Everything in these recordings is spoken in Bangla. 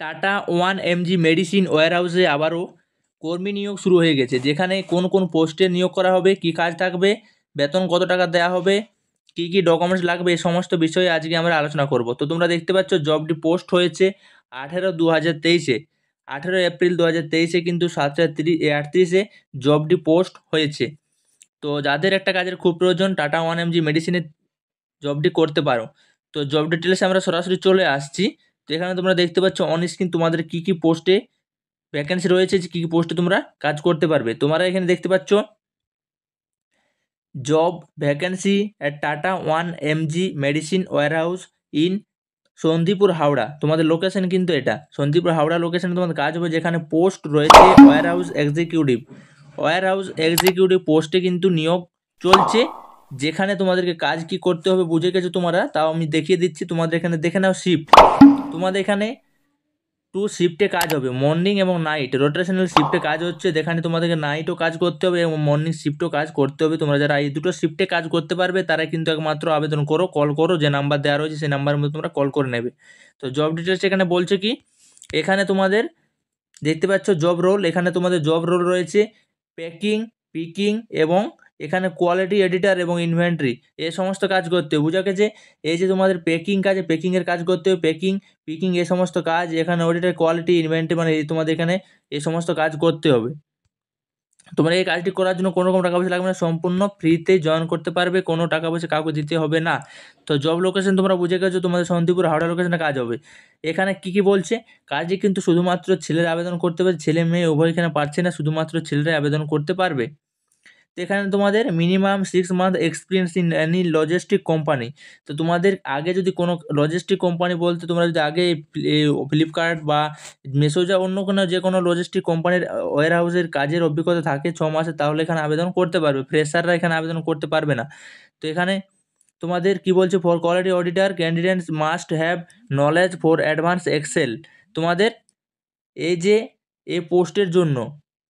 টাটা ওয়ান এমজি মেডিসিন ওয়ারহাউসে আবারও কর্মী নিয়োগ শুরু হয়ে গেছে যেখানে কোন কোন পোস্টে নিয়োগ করা হবে কি কাজ থাকবে বেতন কত টাকা দেওয়া হবে কি কি ডকুমেন্টস লাগবে এই সমস্ত বিষয়ে আজকে আমরা আলোচনা করব তো তোমরা দেখতে পাচ্ছ জবটি পোস্ট হয়েছে আঠেরো দু হাজার তেইশে আঠেরো এপ্রিল দু হাজার তেইশে কিন্তু সাতটা তিরিশ আটত্রিশে জবটি পোস্ট হয়েছে তো যাদের একটা কাজের খুব প্রয়োজন টাটা ওয়ান এমজি মেডিসিনের জবটি করতে পারো তো জব ডিটেলসে আমরা সরাসরি চলে আসছি তো এখানে তোমরা দেখতে পাচ্ছ অন স্ক্রিন তোমাদের কি কি পোস্টে ভ্যাকেন্সি রয়েছে যে কী কী পোস্টে তোমরা কাজ করতে পারবে তোমরা এখানে দেখতে পাচ্ছ job vacancy at Tata one MG medicine house in Sandipur Howrah তোমাদের লোকেশন কিন্তু এটা সন্দীপুর হাওড়া লোকেশানে তোমাদের কাজ হবে যেখানে পোস্ট রয়েছে হাউস এক্সিকিউটিভ হাউস এক্সিকিউটিভ পোস্টে কিন্তু নিয়োগ চলছে যেখানে তোমাদেরকে কাজ কি করতে হবে বুঝে গেছো তোমরা তাও আমি দেখিয়ে দিচ্ছি তোমাদের এখানে দেখে নাও শিফট তোমাদের এখানে টু শিফটে কাজ হবে মর্নিং এবং নাইট রোটেশনাল শিফটে কাজ হচ্ছে যেখানে তোমাদেরকে নাইটও কাজ করতে হবে এবং মর্নিং শিফটও কাজ করতে হবে তোমরা যারা এই দুটো শিফটে কাজ করতে পারবে তারা কিন্তু একমাত্র আবেদন করো কল করো যে নাম্বার দেওয়া রয়েছে সেই নাম্বারের মধ্যে তোমরা কল করে নেবে তো জব ডিটেলস এখানে বলছে কি এখানে তোমাদের দেখতে পাচ্ছ জব রোল এখানে তোমাদের জব রোল রয়েছে প্যাকিং পিকিং এবং এখানে কোয়ালিটি এডিটার এবং ইনভেন্টরি এ সমস্ত কাজ করতে হবে বুঝা গেছে এই যে তোমাদের প্যাকিং কাজে পেকিংয়ের কাজ করতে হবে প্যাকিং পিকিং এ সমস্ত কাজ এখানে অডিটার কোয়ালিটি ইনভেন্ট্রি মানে তোমাদের এখানে এ সমস্ত কাজ করতে হবে তোমার এই কাজটি করার জন্য কোনো রকম টাকা পয়সা লাগবে না সম্পূর্ণ ফ্রিতে জয়েন করতে পারবে কোনো টাকা পয়সা কাউকে দিতে হবে না তো জব লোকেশন তোমরা বুঝে গেছো তোমাদের সন্দীপুর হাওড়া লোকেশনে কাজ হবে এখানে কি কি বলছে কাজে কিন্তু শুধুমাত্র ছেলেরা আবেদন করতে পারে ছেলে মেয়ে উভয় এখানে পারছে না শুধুমাত্র ছেলেরা আবেদন করতে পারবে তো এখানে তোমাদের minimum six month experience in any logistic company তো তোমাদের আগে যদি কোনো লজিস্টিক কোম্পানি বলতে তোমরা যদি আগে ফ্লিপকার্ট বা মেসোজা অন্য কোনো যে কোনো লজিস্টিক কোম্পানির ওয়ার হাউসের কাজের অভিজ্ঞতা থাকে ছ মাসে তাহলে এখানে আবেদন করতে পারবে ফ্রেশাররা এখানে আবেদন করতে পারবে না তো এখানে তোমাদের কি বলছে for quality auditor candidates must have knowledge for advance Excel তোমাদের এই যে এই পোস্টের জন্য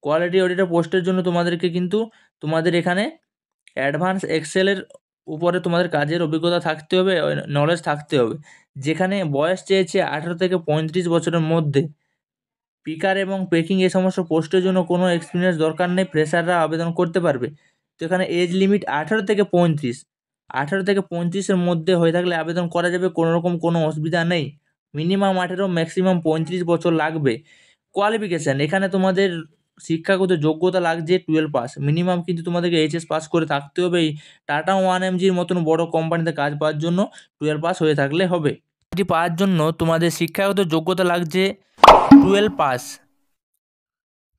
কোয়ালিটি অডিটার পোস্টের জন্য তোমাদেরকে কিন্তু তোমাদের এখানে অ্যাডভান্স এক্সেলের উপরে তোমাদের কাজের অভিজ্ঞতা থাকতে হবে নলেজ থাকতে হবে যেখানে বয়স চেয়েছে আঠেরো থেকে পঁয়ত্রিশ বছরের মধ্যে পিকার এবং পেকিং এ সমস্ত পোস্টের জন্য কোনো এক্সপিরিয়েন্স দরকার নেই ফ্রেশাররা আবেদন করতে পারবে তো এখানে এজ লিমিট আঠেরো থেকে পঁয়ত্রিশ আঠেরো থেকে পঁয়ত্রিশের মধ্যে হয়ে থাকলে আবেদন করা যাবে কোনো রকম কোনো অসুবিধা নেই মিনিমাম আঠেরো ম্যাক্সিমাম পঁয়ত্রিশ বছর লাগবে কোয়ালিফিকেশান এখানে তোমাদের শিক্ষাগত যোগ্যতা লাগছে টুয়েলভ পাস মিনিমাম কিন্তু তোমাদেরকে এইচএস পাস করে থাকতে হবে এই টাটা ওয়ান এমজির মতন বড় কোম্পানিতে কাজ পাওয়ার জন্য টুয়েলভ পাস হয়ে থাকলে হবে এটি পাওয়ার জন্য তোমাদের শিক্ষাগত যোগ্যতা লাগছে টুয়েলভ পাস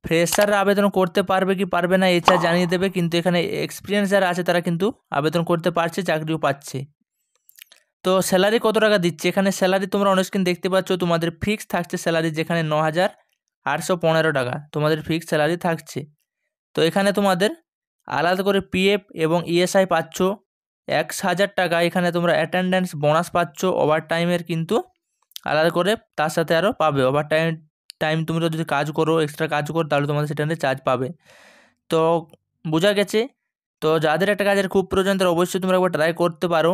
ফ্রেশাররা আবেদন করতে পারবে কি পারবে না এছাড়া জানিয়ে দেবে কিন্তু এখানে এক্সপিরিয়েন্স যারা আছে তারা কিন্তু আবেদন করতে পারছে চাকরিও পাচ্ছে তো স্যালারি কত টাকা দিচ্ছে এখানে স্যালারি তোমরা অনেক দেখতে পাচ্ছ তোমাদের ফিক্স থাকছে স্যালারি যেখানে ন হাজার আটশো পনেরো টাকা তোমাদের ফিক্সড স্যালারি থাকছে তো এখানে তোমাদের আলাদা করে পিএফ এবং ইএসআই e পাচ্ছ এক হাজার টাকা এখানে তোমরা অ্যাটেন্ডেন্স বোনাস পাচ্ছ ওভার টাইমের কিন্তু আলাদা করে তার সাথে আরও পাবে ওভার টাইম টাইম তোমরা যদি কাজ করো এক্সট্রা কাজ করো তাহলে তোমাদের সেখানে চার্জ পাবে তো বোঝা গেছে তো যাদের একটা কাজের খুব প্রয়োজন তারা অবশ্যই তোমরা একবার ট্রাই করতে পারো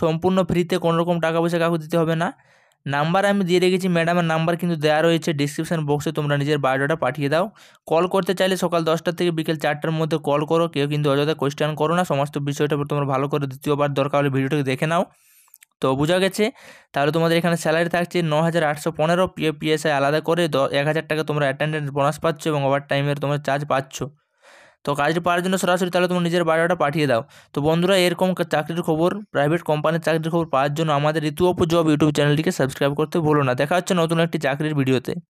সম্পূর্ণ ফ্রিতে কোনো রকম টাকা পয়সা কাউকে দিতে হবে না নাম্বার আমি দিয়ে রেখেছি ম্যাডামের নাম্বার কিন্তু দেওয়া রয়েছে ডিসক্রিপশান বক্সে তোমরা নিজের বায়োডাটা পাঠিয়ে দাও কল করতে চাইলে সকাল দশটা থেকে বিকেল চারটার মধ্যে কল করো কেউ কিন্তু অযথা কোয়েশ্চেন করো না সমস্ত বিষয়টা তোমরা ভালো করে দ্বিতীয়বার দরকার হলে ভিডিওটাকে দেখে নাও তো বোঝা গেছে তাহলে তোমাদের এখানে স্যালারি থাকছে ন হাজার আটশো পনেরো পিএপিএসআই আলাদা করে এক হাজার টাকা তোমরা অ্যাটেন্ডেন্স বোনাস পাচ্ছ এবং ওভার টাইমের তোমরা চার্জ পাচ্ছ তো কাজটি পাওয়ার জন্য সরাসরি তাহলে তোমার নিজের বায়োডাটা পাঠিয়ে দাও তো বন্ধুরা এরকম চাকরির খবর প্রাইভেট কোম্পানির চাকরির খবর পাওয়ার জন্য আমাদের ঋতু অপু জব ইউটিউব চ্যানেলটিকে সাবস্ক্রাইব করতে ভুলো না দেখা হচ্ছে নতুন একটি চাকরির ভিডিওতে